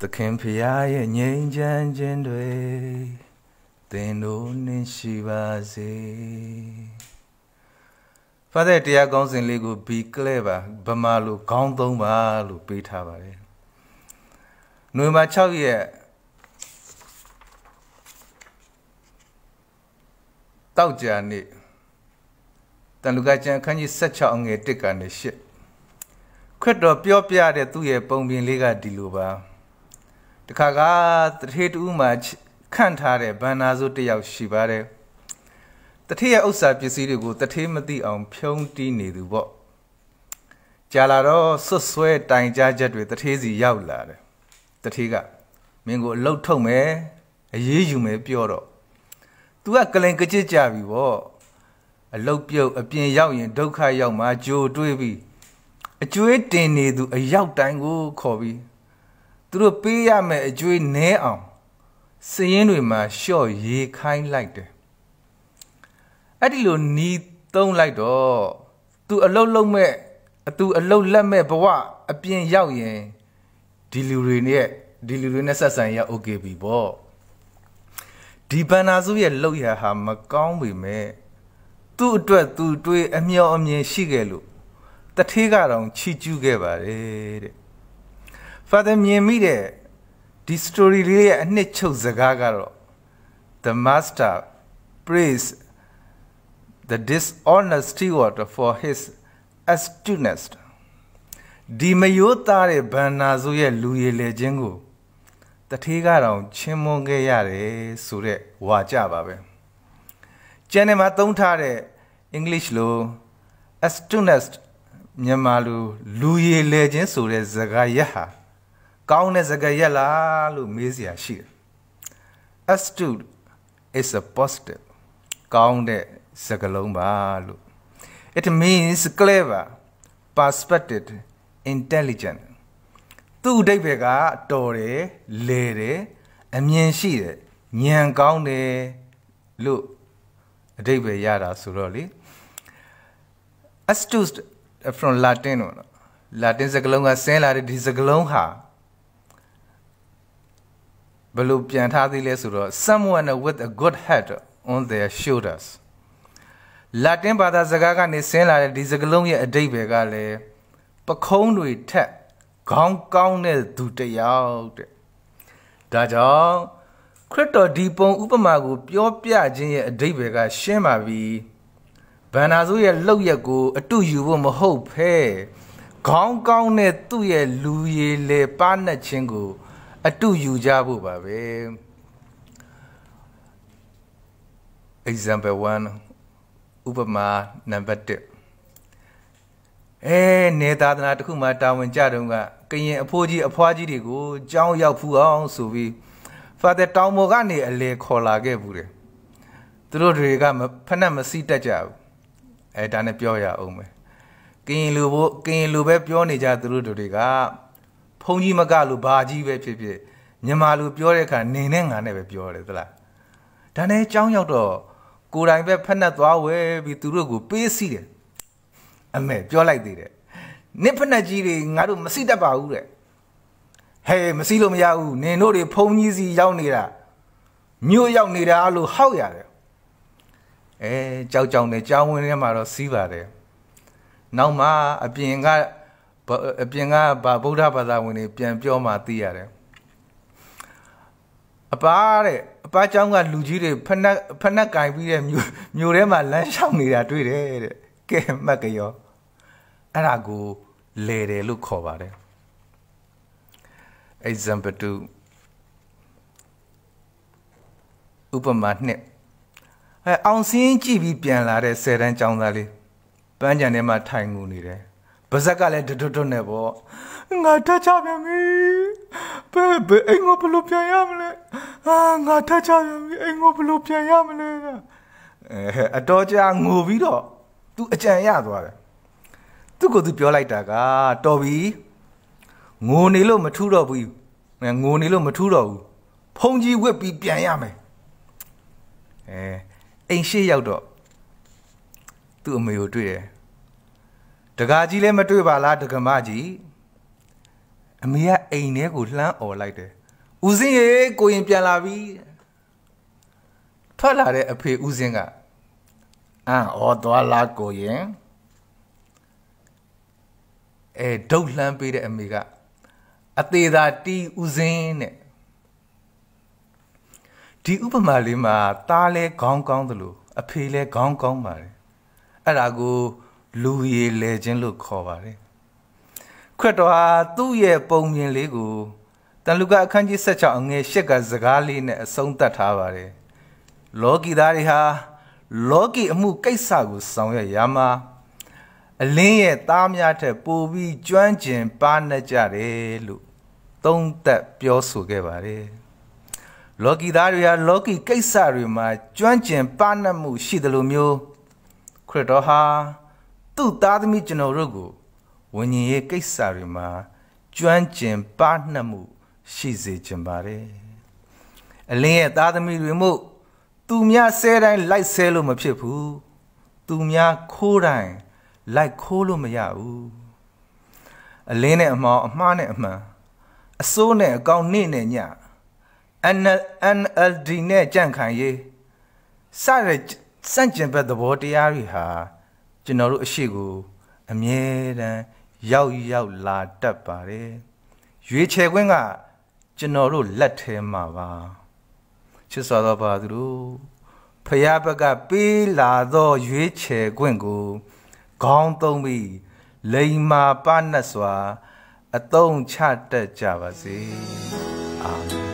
သခင်ဖရာရဲ့ငြိမ်းချမ်းခြင်းတွေသင်တို့နှင့်ရှိပါစေ။ဖာတဲ့တရားကောင်းစဉ်လေးကို be clever ဗမာလိုခေါင်းသုံးပါလို့ပေးထားပါတယ်။နွေမှာ6ရက်တောက်ကြနေ့တန်လူကကျန်အခန်းကြီး16အငယ်1ကနေ8ခရစ်တော်ပြောပြတဲ့သူ့ရဲ့ပုံပြင်လေးကဒီလိုပါ။တခါကတထေတူးမှာခန့်ထားတဲ့ဗန္နာစုတယောက်ရှိပါတယ်တထေရဲ့ဥစ္စာပစ္စည်းတွေကိုတထေမသိအောင်ဖြုံးတီးနေသူပေါ့ကြာလာတော့ဆွတ်ဆွဲတိုင်ကြားချက်တွေတထေစီရောက်လာတယ်တထေကမင်းကိုအလုတ်ထုတ်မယ်အရေးယူမယ်ပြောတော့ तू ကကလင်ကကြစ်ကြပြီပေါ့အလုတ်ပြုတ်အပြင်ရောက်ရင်ဒုက္ခရောက်မှာကြိုတွေးပြီးအကျွေးတင်နေသူ အရောက်တိုင်းကိုခေါ်ပြီးသူတို့ပေးရမယ့်အကျွေးနည်းအောင်စည်ရင်းတွေမှာလျှော့ရေးခိုင်းလိုက်တယ်အဲ့ဒီလိုနီးသုံးလိုက်တော့သူအလုတ်လုံးမဲ့အသူအလုတ်လက်မဲ့ဘဝအပြင်ရောက်ရင်ဒီလူတွေနဲ့ဒီလူတွေနဲ့ဆက်ဆံရโอเคပြီပေါ့ဒီဘန္နာစုရဲ့လောက်ရဟာမကောင်းပေမဲ့သူ့အတွက်သူတွေးအမျှော်အမြင်ရှိခဲ့လို့တထေးကတော့ချီကျူးခဲ့ပါတယ်တဲ့ Father မြင်မိတဲ့ဒီ story လေးရဲ့အနှစ်ချုပ်စကားကတော့ the master praise the dishonest steward for his astuteness ဒီမယိုးသားတဲ့ဗန္နာစုရဲ့လူရည်လေခြင်းကိုတထေးကတော့ချင်းမွန်ခဲ့ရတယ်ဆိုတဲ့ဝါကြပါပဲကျန်တဲ့မှာသုံးထားတဲ့ English လို astuteness မြန်မာလိုလူရည်လေခြင်းဆိုတဲ့စကားရဟာကောင်းတဲ့စကားရက်လားလို့မေးစရာရှိတယ် astute is a positive ကောင်းတဲ့စကားလုံးပါလို့ it means clever perspective intelligent သူ့အဓိပ္ပာယ်ကတော်တယ်လဲတယ်အမြင်ရှိတယ်ဉာဏ်ကောင်းတယ်လို့အဓိပ္ပာယ်ရတာဆိုတော့လေ astute from latin လို့ latin စကားလုံးကဆင်းလာတဲ့ဒီစကားလုံးဟာဘယ်လိုပြန်ထားသေးလဲဆိုတော့ someone with a good head on their shoulders လာတင်ဘာသာစကားကနေဆင်းလာတဲ့ဒီစကားလုံးရဲ့အဓိပ္ပာယ်ကလည်းပခုံးတွေထက်ခေါင်းကောင်းတဲ့သူတယောက်တဲ့ဒါကြောင့်ခရစ်တော်ဒီပုံ ဥပမာကို ပြောပြခြင်းရဲ့အဓိပ္ပာယ်ကရှင်းပါပြီဗန္နာစုရဲ့လှုပ်ရက်ကို အတုယူဖို့မဟုတ်ဖဲခေါင်းကောင်းတဲ့သူ့ရဲ့လူရည်လေပါနှက်ခြင်းကိုအတူယူကြဖို့ပါပဲ example 1ဥပမာနံပါတ်1အဲနေသာသနာတစ်ခုမှာတာဝန်ကြတုန်းကကရင်အဖိုးကြီးအဖွားကြီးတွေကိုကြောင်းရောက်ဖူးအောင်ဆိုပြီး father တောင်ပေါ်ကနေအလေခေါ်လာခဲ့ဘူးတယ်သူတို့တွေကဖက်နဲ့မစီးတတ်ကြဘူးအဲဒါနဲ့ပြောရအောင်ပဲကရင်လူဘို့ကရင်လူပဲပြောနေကြသူတို့တွေကဖုန်းကြီးမကလို့ဘာကြီးပဲဖြစ်ဖြစ်မြန်မာလိုပြောတဲ့အခါနေနဲ့ငါနဲ့ပဲပြောရတယ်သလားဒါနဲ့အကြောင်းရောက်တော့ကိုယ်တိုင်ပဲဖက်နှက်သွားဝဲပြီးသူတို့ကိုပေးစီတယ်အမေပြောလိုက်သေးတယ်နစ်ဖက်နှက်ကြီးတွေငါတို့မစီတတ်ပါဘူးတဲ့ဟဲ့မစီလို့မရဘူးနင်တို့တွေဖုန်းကြီးစီရောက်နေတာမြို့ရောက်နေတာလို့ဟောက်ရတယ်အဲကြောက်ကြောက်နဲ့ကြောင်းဝင်ထဲမှာတော့စီးပါတယ်နောက်မှအပြင်ကအပြင်ကဗာဗုဒ္ဓဘာသာဝင်တွေပြန်ပြောမှသိရတယ်အပားတဲ့အပားเจ้าကလူကြီးတွေဖက်နှက်ဖက်နှက်ကင်ပြီးတဲ့မြို့မြို့ထဲမှာလမ်းလျှောက်နေတာတွေ့တယ်တဲ့ကဲမှတ်ကြရောအဲ့ဒါကိုလေတယ်လို့ခေါ်ပါတယ် example 2ဥပမာ1အဲအောင်စင်းကြည့်ပြီးပြန်လာတဲ့ဆယ်တန်းចောင်းသားလေးပန်းချံထဲမှာထိုင်ငူနေတယ်ပါဇက်ကလည်းတွတ်တွတ်နဲ့ပေါ့ငါထချပြန်ပြီဘယ်ဘယ်အိမ်ကိုဘလို့ပြန်ရမလဲဟာငါထချပြန်ပြီအိမ်ကိုဘလို့ပြန်ရမလဲအဲအတော်ကြာငိုပြီးတော့သူအကြံရသွားတယ်သူ့ကိုသူပြောလိုက်တာကတော်ပြီငိုနေလို့မထူတော့ဘူးငိုနေလို့မထူတော့ဘူးဖုန်ကြီးဝက်ပြီးပြန်ရမယ်အဲအိမ်ရှိရောက်တော့သူ့အမေကိုတွေ့တယ်ဒကာကြီးလည်းမတွေ့ပါလားဒကမကြီးအမေကအိမ်ထဲကိုလှမ်းអော်လိုက်တယ်ဦးစင်းရေကိုရင်ပြန်လာပြီထွက်လာတဲ့အဖေဦးစင်းကအံ့ဩသွားလားကိုရင်အဲဒုတ်လှမ်းပေးတဲ့အမေက အသေးသာတီးဦးစင်းတဲ့ဒီဥပမာလေးမှာตาလဲခေါင်းကောင်းသလိုအဖေလဲခေါင်းကောင်းပါတယ်အဲ့ဒါကိုလူရည်လဲခြင်းလို့ခေါ်ပါတယ်ခရစ်တော်ဟာသူ့ရဲ့ပုံမြင်လေးကိုတန်လူကအခန်းကြီး16အငယ်8ကစကားလေးနဲ့အဆုံးသတ်ထားပါတယ်လောကီသားတွေဟာ လောကီအမှုကိစ္စကိုဆောင်ရွက်ရမှာအလင်းရဲ့သားများထက်ပိုပြီးကျွမ်းကျင် ပါနေကြတယ်လို့သုံးသပ်ပြောဆိုခဲ့ပါတယ်လောကီသားတွေဟာလောကီကိစ္စတွေမှာကျွမ်းကျင်ပါနေမှု ရှိတယ်လို့မျိုးခရစ်တော်ဟာသူ့သားသမီးကျွန်တော်တို့ကိုဝิญဉ်ရေးကိစ္စတွေမှာကျွမ်းကျင်ပါနှတ်မှုရှိစေခြင်းပါတယ်အလင်းရဲ့သားသမီးတွေမို့သူများဆဲတိုင်းလိုက်ဆဲလို့မဖြစ်ဘူးသူများခိုးတိုင်းလိုက်ခိုးလို့မရဘူးအလင်းနဲ့အမောင်အမှားနဲ့အမှန်အစိုးနဲ့အကောင်နေနဲ့ည NLD နဲ့ကြန့်ခိုင်ရေးစတဲ့စန့်ကျင်ဘက်သဘောတရားတွေဟာကျွန်တော်တို့အရှိကို အမြဲတမ်းရောက်ရောက်လာတတ်ပါတယ်ရွေးချယ်ခွင့်ကကျွန်တော်တို့လက်ထဲမှာပါချစ်စွာသောပါသူတို့ဖယားဘက်ကပေးလာသောရွေးချယ်ခွင့်ကိုခေါင်းသုံးပြီးလိန်မာပနတ်စွာအသုံးချတတ်ကြပါစေအာမင်